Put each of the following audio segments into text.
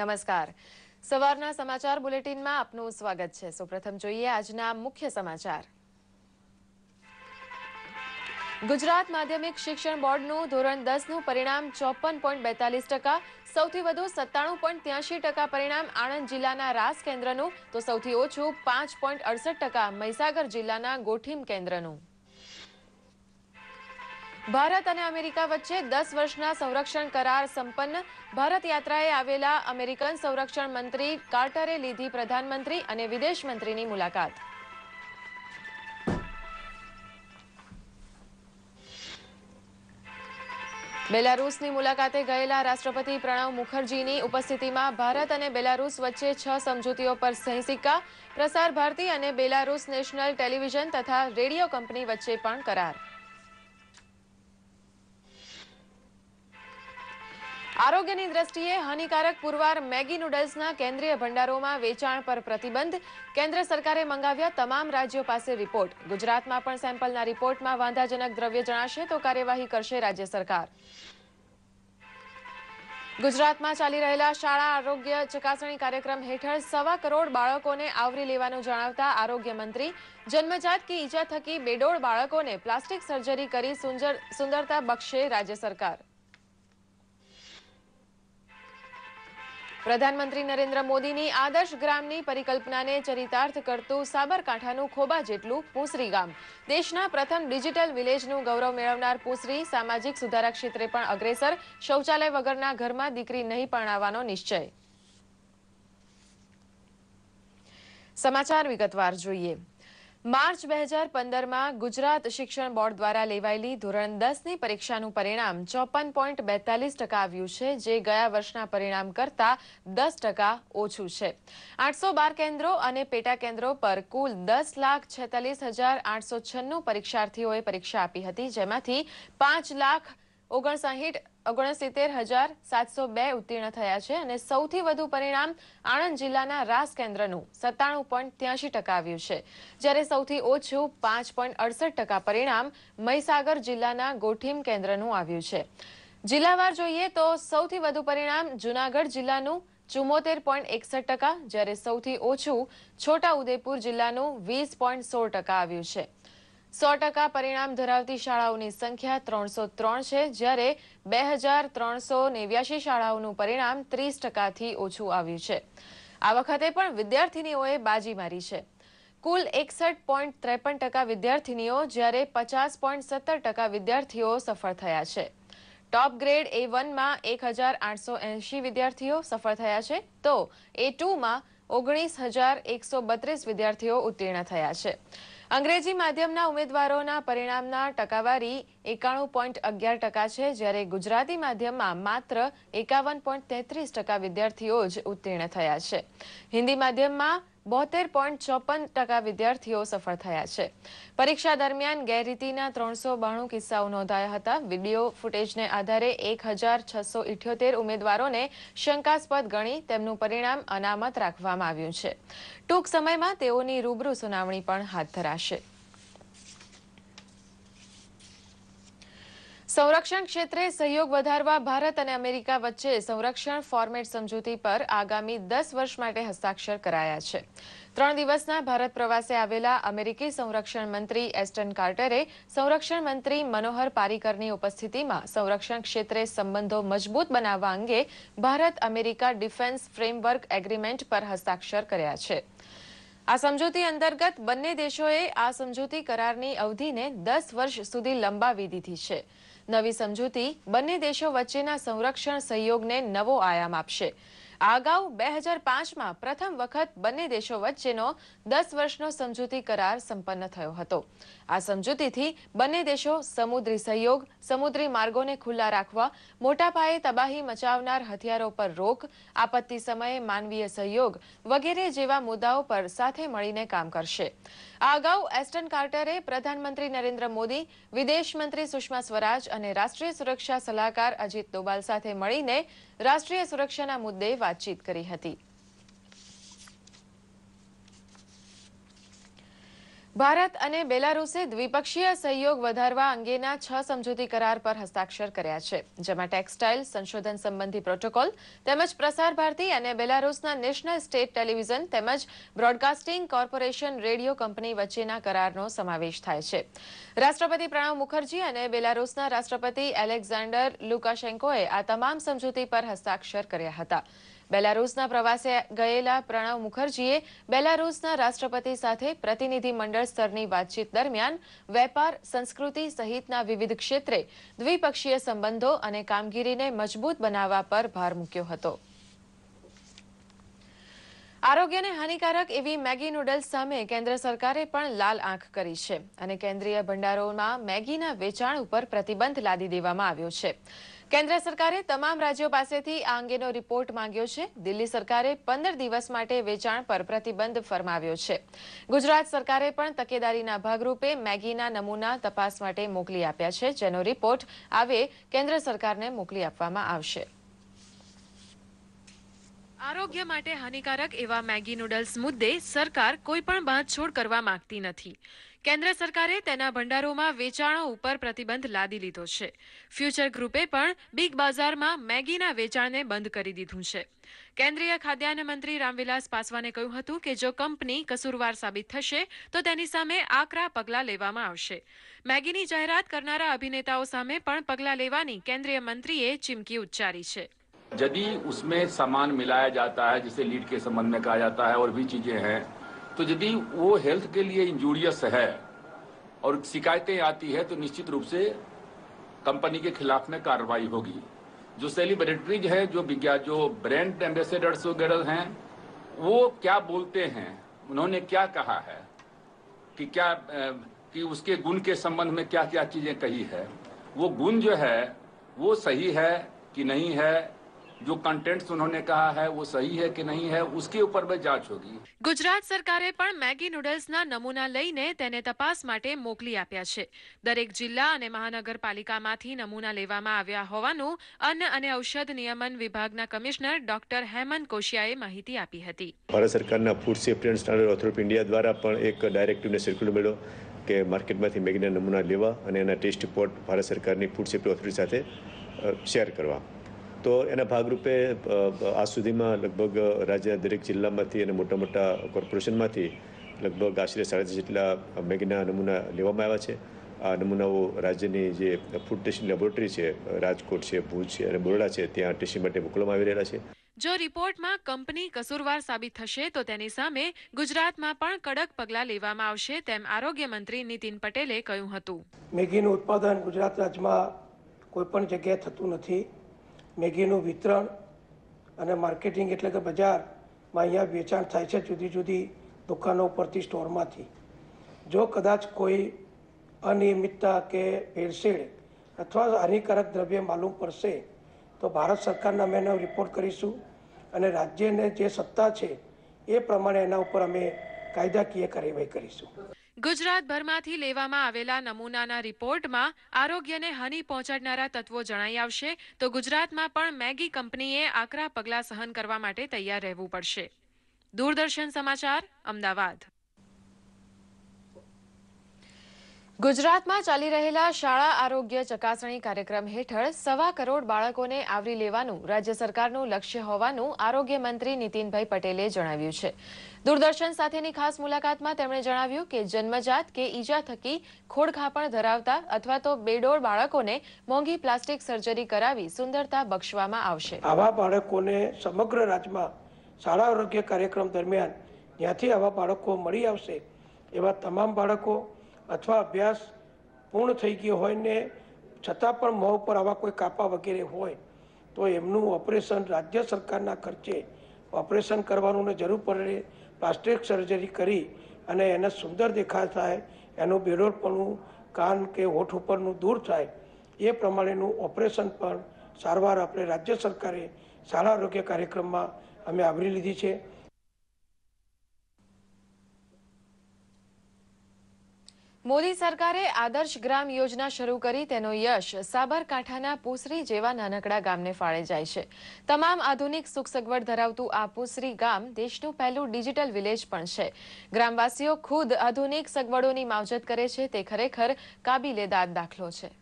નમસ્કાર સવારના સમાચાર બુલેટિનમાં આપનું સ્વાગત છે સૌપ્રથમ જોઈએ આજના મુખ્ય સમાચાર ગુજરાત માધ્યમિક શિક્ષણ બોર્ડનું ધોરણ દસનું પરિણામ ચોપન પોઈન્ટ બેતાલીસ ટકા સૌથી વધુ સત્તાણું પોઈન્ટ ત્યાંશી ટકા પરિણામ આણંદ જિલ્લાના રાસ કેન્દ્રનું તો સૌથી ઓછું પાંચ પોઈન્ટ અડસઠ ટકા મહીસાગર જિલ્લાના ગોઠીમ કેન્દ્રનું ભારત અને અમેરિકા વચ્ચે દસ વર્ષના સંરક્ષણ કરાર સંપન્ન ભારત યાત્રાએ આવેલા અમેરિકન સંરક્ષણ મંત્રી કાર્ટરે લીધી પ્રધાનમંત્રી અને વિદેશ મંત્રીની મુલાકાત બેલારૂસની મુલાકાતે ગયેલા રાષ્ટ્રપતિ પ્રણવ મુખર્જીની ઉપસ્થિતિમાં ભારત અને બેલારૂસ વચ્ચે છ સમજૂતીઓ પર સહી સિક્કા પ્રસાર ભારતી અને બેલારૂસ નેશનલ ટેલિવિઝન તથા રેડિયો કંપની વચ્ચે પણ કરાર આરોગ્યની દ્રષ્ટિએ હાનિકારક પુરવાર મેગી નૂડલ્સના કેન્દ્રીય ભંડારોમાં વેચાણ પર પ્રતિબંધ કેન્દ્ર સરકારે મંગાવ્યા તમામ રાજ્યો પાસે રિપોર્ટ ગુજરાતમાં પણ સેમ્પલના રિપોર્ટમાં વાંધાજનક દ્રવ્ય જણાશે તો કાર્યવાહી કરશે રાજ્ય સરકાર ગુજરાતમાં ચાલી રહેલા શાળા આરોગ્ય ચકાસણી કાર્યક્રમ હેઠળ સવા કરોડ બાળકોને આવરી લેવાનું જણાવતા આરોગ્ય મંત્રી જન્મજાત કે ઈજા થકી બેડોળ બાળકોને પ્લાસ્ટિક સર્જરી કરી સુંદરતા બક્ષે રાજ્ય સરકાર પ્રધાનમંત્રી નરેન્દ્ર મોદીની આદર્શ ગ્રામની પરિકલ્પનાને ચરિતાર્થ કરતું સાબરકાંઠાનું ખોબા જેટલું પૂસરી ગામ દેશના પ્રથમ ડિજિટલ વિલેજનું ગૌરવ મેળવનાર પૂસરી સામાજિક સુધારા ક્ષેત્રે પણ અગ્રેસર શૌચાલય વગરના ઘરમાં દીકરી નહીં પરણાવવાનો નિશ્ચય સમાચાર વિગતવાર જોઈએ માર્ચ બે હજાર પંદરમાં ગુજરાત શિક્ષણ બોર્ડ દ્વારા લેવાયેલી ધોરણ દસની પરીક્ષાનું પરિણામ ચોપન પોઈન્ટ બેતાલીસ ટકા આવ્યું છે જે ગયા વર્ષના પરિણામ કરતાં દસ ટકા ઓછું છે આઠસો બાર કેન્દ્રો અને પેટા કેન્દ્રો પર કુલ દસ લાખ છેતાલીસ હજાર આઠસો છન્નું પરીક્ષાર્થીઓએ પરીક્ષા આપી હતી જેમાંથી પાંચ લાખ ઓગણસાહીઠ ઓગણસિત્તેર હજાર સાતસો બે ઉત્તીર્ણ થયા છે અને સૌથી વધુ પરિણામ આણંદ જિલ્લાના રાસ કેન્દ્રનું સત્તાણું પોઈન્ટ ત્યાંશી ટકા આવ્યું છે જ્યારે સૌથી ઓછું પાંચ પોઈન્ટ અડસઠ ટકા પરિણામ મહીસાગર જિલ્લાના ગોઠીમ કેન્દ્રનું આવ્યું છે જિલ્લાવાર જોઈએ તો સૌથી વધુ પરિણામ જૂનાગઢ જિલ્લાનું ચુમ્મોતેર પોઈન્ટ એકસઠ ટકા જ્યારે સૌથી ઓછું છોટાઉદેપુર જિલ્લાનું વીસ પોઈન્ટ સોળ ટકા આવ્યું છે સો ટકા પરિણામ ધરાવતી શાળાઓની સંખ્યા ત્રણસો ત્રણ છે જ્યારે બે હજાર ત્રણસો નેવ્યાસી શાળાઓનું પરિણામ ત્રીસ ટકાથી ઓછું આવ્યું છે આ વખતે પણ વિદ્યાર્થિનીઓએ બાજી મારી છે કુલ એકસઠ પોઈન્ટ ત્રેપન ટકા વિદ્યાર્થિનીઓ જ્યારે પચાસ પોઈન્ટ સત્તર ટકા વિદ્યાર્થીઓ સફળ થયા છે ટોપ ગ્રેડ એ વનમાં એક હજાર આઠસો એંશી વિદ્યાર્થીઓ સફળ થયા છે તો એ ટુમાં ઓગણીસ હજાર એકસો બત્રીસ વિદ્યાર્થીઓ ઉત્તીર્ણ થયા છે અંગ્રેજી માધ્યમના ઉમેદવારોના પરિણામના ટકાવારી એકાણું પોઈન્ટ અગિયાર ટકા છે જ્યારે ગુજરાતી માધ્યમમાં માત્ર એકાવન પોઈન્ટ તેત્રીસ ટકા વિદ્યાર્થીઓ જ ઉત્તીર્ણ થયા છે હિન્દી માધ્યમમાં બોતેર પોઈન્ટ ચોપન ટકા વિદ્યાર્થીઓ સફળ થયા છે પરીક્ષા દરમિયાન ગેરરીતિના ત્રણસો બાણું કિસ્સાઓ નોંધાયા હતા વિડીયો ફૂટેજને આધારે એક હજાર છસો ઇઠ્યોતેર ઉમેદવારોને શંકાસ્પદ ગણી તેમનું પરિણામ અનામત રાખવામાં આવ્યું છે ટૂંક સમયમાં તેઓની રૂબરૂ સુનાવણી પણ હાથ ધરાશે સંરક્ષણ ક્ષેત્રે સહયોગ વધારવા ભારત અને અમેરિકા વચ્ચે સંરક્ષણ ફોર્મેટ સમજૂતી પર આગામી દસ વર્ષ માટે હસ્તાક્ષર કરાયા છે ત્રણ દિવસના ભારત પ્રવાસે આવેલા અમેરિકી સંરક્ષણ મંત્રી એસ્ટન કાર્ટરે સંરક્ષણ મંત્રી મનોહર પારીકરની ઉપસ્થિતિમાં સંરક્ષણ ક્ષેત્રે સંબંધો મજબૂત બનાવવા અંગે Bharat America defence framework agreement પર હસ્તાક્ષર કર્યા છે આ સમજૂતી અંતર્ગત બંને દેશોએ આ સમજૂતી કરારની અવધિને દસ વર્ષ સુધી લંબાવી દીધી છે નવી સમજૂતી બંને દેશો વચ્ચેના સંરક્ષણ સહયોગને નવો આયામ આપશે અગાઉ બે હજાર પાંચમાં પ્રથમ વખત બંને દેશો વચ્ચેનો દસ વર્ષનો સમજૂતી કરાર સંપન્ન થયો હતો આ સમજૂતીથી બંને દેશો સમુદ્રી સહયોગ સમુદ્રી માર્ગોને ખુલ્લા રાખવા મોટા પાયે તબાહી મચાવનાર હથિયારો પર રોક આપત્તિ સમયે માનવીય સહયોગ વગેરે જેવા મુદ્દાઓ પર સાથે મળીને કામ કરશે આ અગાઉ એસ્ટન કાર્ટરે પ્રધાનમંત્રી નરેન્દ્ર મોદી વિદેશમંત્રી મંત્રી સુષ્મા સ્વરાજ અને રાષ્ટ્રીય સુરક્ષા સલાહકાર અજીત દોબાલ સાથે મળીને રાષ્ટ્રીય સુરક્ષાના મુદ્દે વાતચીત કરી હતી ભારત અને બેલારુસે દ્વિપક્ષીય સહયોગ વધારવા અંગેના છ સમજૂતી કરાર પર હસ્તાક્ષર કર્યા છે જેમાં ટેક્સટાઇલ સંશોધન સંબંધી પ્રોટોકોલ તેમજ પ્રસાર ભારતી અને બેલારુસના નેશનલ સ્ટેટ ટેલિવિઝન તેમજ બ્રોડકાસ્ટિંગ કોર્પોરેશન રેડિયો કંપની વચ્ચેના કરારનો સમાવેશ થાય છે રાષ્ટ્રપતિ પ્રણવ મુખર્જી અને બેલારુસના રાષ્ટ્રપતિ એલેક્ઝાન્ડર લુકાશેન્કોએ આ તમામ સમજૂતી પર હસ્તાક્ષર કર્યા હતા બેલારૂસના પ્રવાસે ગયેલા પ્રણવ મુખર્જીએ બેલારૂસના રાષ્ટ્રપતિ સાથે પ્રતિનિધિ મંડળ સ્તરની વાતચીત દરમિયાન વેપાર સંસ્કૃતિ સહિતના વિવિધ ક્ષેત્રે દ્વિપક્ષીય સંબંધો અને કામગીરીને મજબૂત બનાવવા પર ભાર મૂક્યો હતો આરોગ્યને હાનિકારક એવી મેગી નૂડલ્સ સામે કેન્દ્ર સરકારે પણ લાલ આંખ કરી છે અને કેન્દ્રીય ભંડારોમાં મેગીના વેચાણ ઉપર પ્રતિબંધ લાદી દેવામાં આવ્યો છે કેન્દ્ર સરકારે તમામ રાજ્યો પાસેથી આ અંગેનો રિપોર્ટ માંગ્યો છે દિલ્હી સરકારે પંદર દિવસ માટે વેચાણ પર પ્રતિબંધ ફરમાવ્યો છે ગુજરાત સરકારે પણ તકેદારીના ભાગરૂપે મેગીના નમૂના તપાસ માટે મોકલી આપ્યા છે જેનો રિપોર્ટ આવે કેન્દ્ર સરકારને મોકલી આપવામાં આવશે આરોગ્ય માટે હાનિકારક એવા મેગી નૂડલ્સ મુદ્દે સરકાર કોઈ પણ બાંધછોડ કરવા માંગતી નથી કેન્દ્ર સરકારે તેના ભંડારોમાં વેચાણો ઉપર પ્રતિબંધ લાદી લીધો છે ફ્યુચર ગ્રુપે પણ બિગ બજારમાં મેગીના વેચાણને બંધ કરી દીધું છે કેન્દ્રીય ખાદ્યાન્ન મંત્રી રામવિલાસ પાસવાને કહ્યું હતું કે જો કંપની કસૂરવાર સાબિત થશે તો તેની સામે આકરા પગલાં લેવામાં આવશે મેગીની જાહેરાત કરનારા અભિનેતાઓ સામે પણ પગલાં લેવાની કેન્દ્રીય મંત્રીએ ચીમકી ઉચ્ચારી છે જદી ઉસમે सामान મિલાયા જાતા है जिसे लीड के संबंध में कहा जाता है और भी चीजें हैं तो यदि वो हेल्थ के लिए इंजूरियस है और शिकायतें आती है तो निश्चित रूप से कंपनी के खिलाफ में कार्रवाई होगी जो सेलिब्रिटीज है जो विज्ञा जो ब्रांड एम्बेसडर्स वगैरह हैं वो क्या बोलते हैं उन्होंने क्या कहा है कि क्या कि उसके गुण के संबंध में क्या क्या चीजें कही है वो गुण जो है वो सही है कि नहीं है जो कंटेंट्स उन्होंने कहा है वो સહી है કે નહીં है उसके ऊपर भी जांच होगी ગુજરાત સરકારે પણ મેગી નૂડલ્સના નમૂના લઈને તેને તપાસ માટે મોકલી આપ્યા છે દરેક જિલ્લા અને મહાનગરપાલિકામાંથી નમૂના લેવામાં આવ્યા હોવાનું અન્ન અને ઔષધ નિયમન વિભાગના કમિશનર ડોક્ટર હેમંત કોશિયાએ માહિતી આપી હતી ભારત સરકારના food safety and standard authority India દ્વારા પણ એક ડાયરેક્ટિવને સર્ક્યુલર મળ્યો કે માર્કેટમાંથી મેગીના નમૂના લેવા અને એના ટેસ્ટ રિપોર્ટ ભારત સરકારની ફૂડ સેફ્ટી ઓથોરિટી સાથે શેર કરવા તો એના ભાગરૂપે આ સુધીમાં લગભગ રાજ્યના દરેક જિલ્લામાંથી અને મોટા મોટા કોર્પોરેશનમાંથી લગભગ આશરે સાડત્રીસ જેટલા મેગીના નમૂના લેવામાં આવ્યા છે આ નમૂનાઓ રાજ્યની જે ફૂડ ટેસ્ટિંગ લેબોરેટરી છે રાજકોટ છે ભુજ છે અને બોરડા છે ત્યાં ટેસ્ટિંગ માટે મોકલવામાં આવી રહ્યા છે જો રિપોર્ટમાં કંપની કસૂરવાર સાબિત થશે તો તેની સામે ગુજરાતમાં પણ કડક પગલાં લેવામાં આવશે તેમ આરોગ્ય મંત્રી નીતિન પટેલે કહ્યું હતું મેગીનું ઉત્પાદન ગુજરાત રાજ્યમાં કોઈ પણ જગ્યાએ થતું નથી મેગીનું વિતરણ અને માર્કેટિંગ એટલે કે બજારમાં અહીંયા વેચાણ થાય છે જુદી જુદી દુકાનો પરથી સ્ટોરમાંથી જો કદાચ કોઈ અનિયમિતતા કે ભેળસેળ અથવા હાનિકારક દ્રવ્ય માલુમ પડશે તો ભારત સરકારને અમે એનો રિપોર્ટ કરીશું અને રાજ્યને જે સત્તા છે એ પ્રમાણે એના ઉપર અમે કાયદાકીય કાર્યવાહી કરીશું ગુજરાતભરમાંથી લેવામાં આવેલા નમૂનાના રિપોર્ટમાં આરોગ્યને હાનિ પહોંચાડનારા તત્વો જણાઈ આવશે તો ગુજરાતમાં પણ મેગી કંપનીએ આકરા પગલાં સહન કરવા માટે તૈયાર રહેવું પડશે દૂરદર્શન સમાચાર અમદાવાદ ગુજરાતમાં ચાલી રહેલા શાળા આરોગ્ય ચકાસણી કાર્યક્રમ હેઠળ સવા કરોડ બાળકોને આવરી લેવાનું રાજ્ય સરકારનું લક્ષ્ય હોવાનું આરોગ્યમંત્રી મંત્રી નીતિનભાઈ પટેલે જણાવ્યું છે દૂરદર્શન સાથેની ખાસ મુલાકાતમાં તેમણે જણાવ્યું કે જન્મજાત કે ઈજા થકી ખોડખાપણ ધરાવતા અથવા તો બેડોળ બાળકોને મોંઘી પ્લાસ્ટિક સર્જરી કરાવી સુંદરતા બક્ષવામાં આવશે આવા બાળકોને સમગ્ર રાજ્યમાં શાળા આરોગ્ય કાર્યક્રમ દરમિયાન જ્યાંથી આવા બાળકો મળી આવશે એવા તમામ બાળકો અથવા અભ્યાસ પૂર્ણ થઈ ગયો હોય ને છતાં પણ મોં પર આવા કોઈ કાપા વગેરે હોય તો એમનું ઓપરેશન રાજ્ય સરકારના ખર્ચે ઓપરેશન કરવાનું ને જરૂર પડે પ્લાસ્ટિક સર્જરી કરી અને એને સુંદર દેખાવ થાય એનું બેડોળપણું કાન કે હોઠ ઉપરનું દૂર થાય એ પ્રમાણેનું ઓપરેશન પણ સારવાર આપણે રાજ્ય સરકારે શાળા આરોગ્ય કાર્યક્રમમાં અમે આવરી લીધી છે મોદી સરકારે આદર્શ ગ્રામ યોજના શરૂ કરી તેનો યશ સાબરકાંઠાના પુસરી જેવા નાનકડા ગામને ફાળે જાય છે તમામ આધુનિક સુખ સગવડ ધરાવતું આ પુસરી ગામ દેશનું પહેલું ડિજિટલ વિલેજ પણ છે ગ્રામવાસીઓ ખુદ આધુનિક સગવડોની માવજત કરે છે તે ખરેખર કાબિલે દાદ દાખલો છે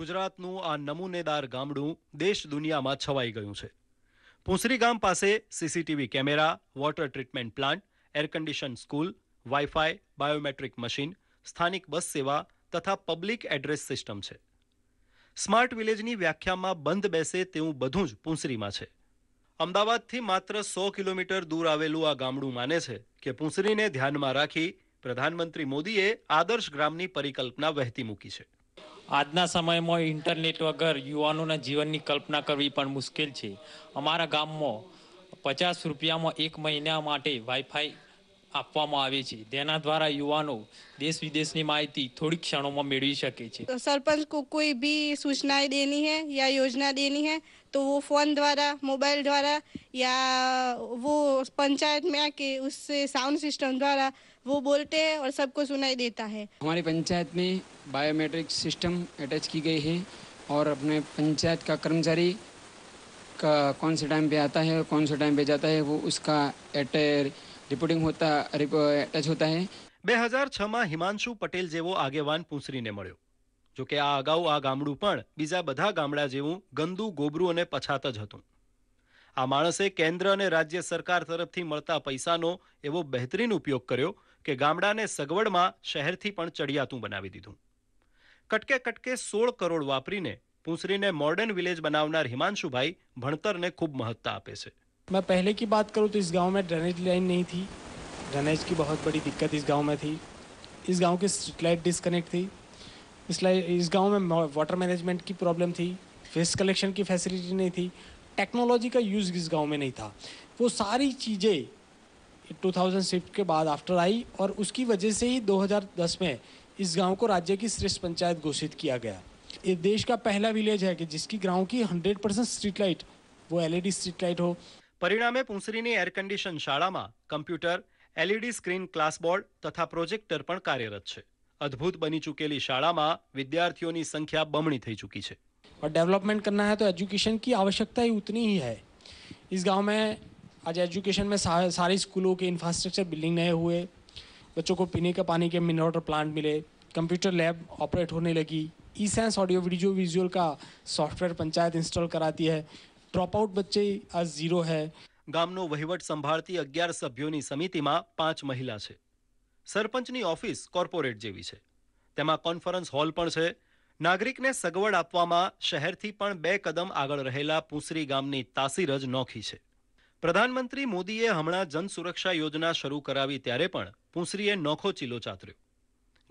ગુજરાતનું આ નમૂનેદાર ગામડું દેશ દુનિયામાં છવાઈ ગયું છે પુંસરી ગામ પાસે CCTV camera water treatment plant air condition school wifi biometric machine સ્થાનિક બસ સેવા તથા પબ્લિક એડ્રેસ સિસ્ટમ છે સ્માર્ટ વિલેજની વ્યાખ્યામાં બંધ બેસે તેવું બધું જ પૂંસરીમાં છે અમદાવાદથી માત્ર સો કિલોમીટર દૂર આવેલું આ ગામડું માને છે કે પૂંસરીને ધ્યાનમાં રાખી પ્રધાનમંત્રી મોદીએ આદર્શ ગ્રામની પરિકલ્પના વહેતી મૂકી છે આજના સમયમાં ઇન્ટરનેટ વગર યુવાનોના જીવનની કલ્પના કરવી પણ મુશ્કેલ છે અમારા ગામમાં પચાસ રૂપિયામાં એક મહિના માટે વાઈફાઈ આપવામાં આવે છે તેના દ્વારા યુવાનો દેશ વિદેશની માહિતી થોડી ક્ષણોમાં મેળવી શકે છે સરપંચ કો કોઈ ભી સૂચનાएं દેની હે યા યોજના દેની હે તો વો ફોન દ્વારા મોબાઈલ દ્વારા યા વો પંચાયત में કે उससे સાઉન્ડ સિસ્ટમ દ્વારા वो बोलते हैं और सबको सुनाई देता है हमारी पंचायत में बायोमेट्रिक सिस्टम अटैच की गई है और अपने पंचायत का कर्मचारी का कौन से टाइम पे आता है और कौन से टाइम पे जाता है वो उसका एटेर रिपोर्टिंग होता अटैच होता છે બે હજાર છમાં હિમાંશુ પટેલ જેવો આગેવાન પૂંસરીને મળ્યો જો કે આ અગાઉ આ ગામડું પણ બીજા બધા ગામડા જેવું ગંદુ ગોબરું અને પછાત જ હતું આ માણસે કેન્દ્ર અને રાજ્ય સરકાર તરફથી મળતા પૈસાનો એવો બહેતરીન ઉપયોગ કર્યો કે ગામડાને સગવડમાં શહેરથી પણ ચડિયાતું બનાવી દીધું કટકે કટકે 16 કરોડ વાપરીને પૂસરીને મોર્ડન વિલેજ બનાવનાર હિમાંશુભાઈ ભણતરને ખૂબ મહત્ત્વ આપે છે મેં પહેલાની વાત કરું તો આ ગામમાં ડ્રેનેજ લાઇન નહી હતી જનેજની બહુત મોટી દિક્કત આ ગામમાં થી આ ગામ કે સ્લેટ ડિસ્કનેક્ટ થી એટલે આ ગામમાં વોટર મેનેજમેન્ટ કી પ્રોબ્લેમ થી ફેસ કલેક્શન કી ફેસિલિટી નહી થી ટેકનોલોજીકલ યુઝ આ ગામ મે નહી થા વો સારી ચીજે 2000 शिफ्ट के बाद आफ्टर आई और उसकी वजह से ही 2010 में इस गांव को राज्य की श्रेष्ठ पंचायत घोषित किया गया ये देश का पहला विलेज है कि जिसकी गांव की 100 परसेंट स्ट्रीट लाइट वो एलईडी पुंसरी ने एयर कंडीशन शाला में condition LED screen class board तथा प्रोजेक्टर पर कार्यरत है अद्भुत बनी चुकेली शाला में विद्यार्थियों की संख्या बमणी थी चुकी है और डेवलपमेंट करना है तो एजुकेशन की आवश्यकता ही उतनी ही है इस गांव में आज एजुकेशन में सा, सारी स्कूलों के इंफ्रास्ट्रक्चर बिल्डिंग नए हुए बच्चों को पीने के पानी के मिनरल वाटर प्लांट मिले कंप्यूटर लैब ऑपरेट होने लगी E sense audio video visual का सॉफ्टवेयर पंचायत इंस्टॉल कराती है ડ્રોપ આઉટ બચ્ચે આ ઝીરો હે ગામનો વહીવટ સંભાળતી અગિયાર સભ્યોની સમિતિમાં પાંચ મહિલા છે સરપંચની ઓફિસ કોર્પોરેટ જેવી છે તેમાં કોન્ફરન્સ હોલ પણ છે નાગરિકને સગવડ આપવામાં શહેરથી પણ બે કદમ આગળ રહેલા પૂંસરી ગામની તાસીર જ નોખી છે પ્રધાનમંત્રી મોદીએ હમણાં જન સુરક્ષા યોજના શરૂ કરાવી ત્યારે પણ પુંસરીએ નોખો ચીલો ચાતર્યો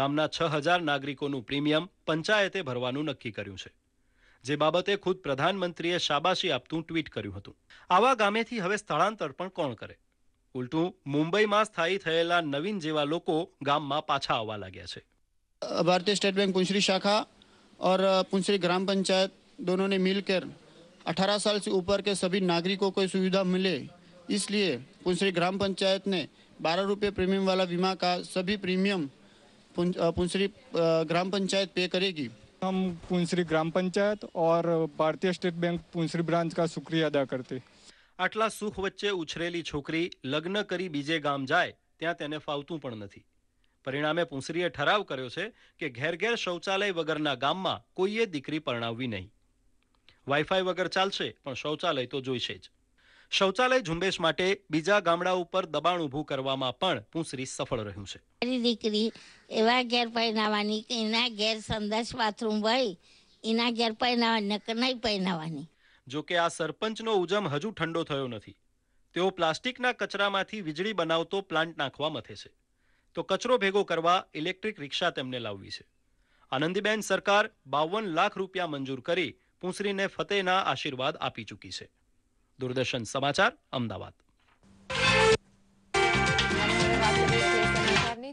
ગામના છ હજાર નાગરિકોનું પ્રીમિયમ પંચાયતે ભરવાનું નક્કી કર્યું છે જે બાબતે ખુદ પ્રધાનમંત્રીએ શાબાશી આપતું ટ્વીટ કર્યું હતું આવા ગામેથી હવે સ્થળાંતર પણ કોણ કરે ઉલટું મુંબઈમાં સ્થાયી થયેલા નવીન જેવા લોકો ગામમાં પાછા આવવા લાગ્યા છે ભારતીય સ્ટેટ બેંક પુંસરી શાખા ઓર પુંસરી ગ્રામ પંચાયત दोनों ने मिलकर 18 साल से ऊपर के सभी नागरिकों को सुविधा मिले इसलिए पुंसरी ग्राम पंचायत ने बारह रुपये प्रीमियम वाला बीमा का सभी प्रीमियम पुंसरी ग्राम पंचायत पे करेगी हम पुंसरी ग्राम पंचायत और भारतीय स्टेट बैंक पुंसरी ब्रांच का शुक्रिया अदा करते આટલા સુખ વચ્ચે ઉછરેલી છોકરી લગ્ન કરી બીજે ગામ જાય ત્યાં તેને ફાવતું પણ નથી પરિણામે પુંસરીએ ઠરાવ કર્યો છે કે ઘેર ઘેર શૌચાલય વગરના ગામમાં કોઈએ દીકરી પરણાવવી નહીં વાઈફાઈ વગર ચાલશે પણ શૌચાલય તો જોઈશે જ શૌચાલય ઝુંબેશ માટે બીજા ગામડા ઉપર દબાણ ઊભું કરવામાં પણ પૂંસરી સફળ રહ્યું છે મારી દીકરી એવા ઘેર પહેરાવાની કે એના ઘેર સંદાસ બાથરૂમ હોય એના ઘેર પહેરાવાની નકર નહીં પહેરાવાની જોકે આ સરપંચનો ઉજમ હજુ ઠંડો થયો નથી તેઓ પ્લાસ્ટિકના કચરામાંથી વીજળી બનાવતો પ્લાન્ટ નાખવા મથે છે તો કચરો ભેગો કરવા ઇલેક્ટ્રિક રિક્ષા તેમને લાવવી છે આનંદીબેન સરકાર બાવન લાખ રૂપિયા મંજૂર કરી પુંસરીને ફતેહના આશીર્વાદ આપી ચૂકી છે દૂરદર્શન સમાચાર અમદાવાદ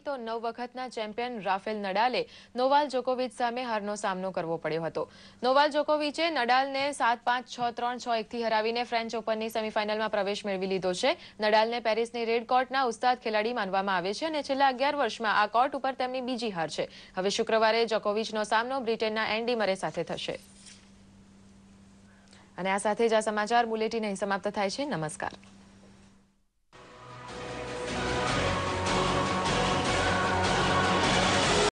તો નવ વખતના ચેમ્પિયન રાફેલ નડાલે નોવાલ જોકોવિચ સામે હારનો સામનો કરવો પડ્યો હતો નોવાલ જોકોવિચે નડાલને સાત પાંચ છ ત્રણ છ એકથી હરાવીને ફ્રેન્ચ ઓપનની સેમીફાઇનલમાં પ્રવેશ મેળવી લીધો છે નડાલને પેરિસની રેડ કોર્ટના ઉસ્તાદ ખેલાડી માનવામાં આવે છે અને છેલ્લા અગિયાર વર્ષમાં આ કોર્ટ ઉપર તેમની બીજી હાર છે હવે શુક્રવારે જોકોવિચનો સામનો બ્રિટનના એન્ડી મરે સાથે થશે અને આ સાથે જ આ સમાચાર બુલેટિન અહીં સમાપ્ત થાય છે નમસ્કાર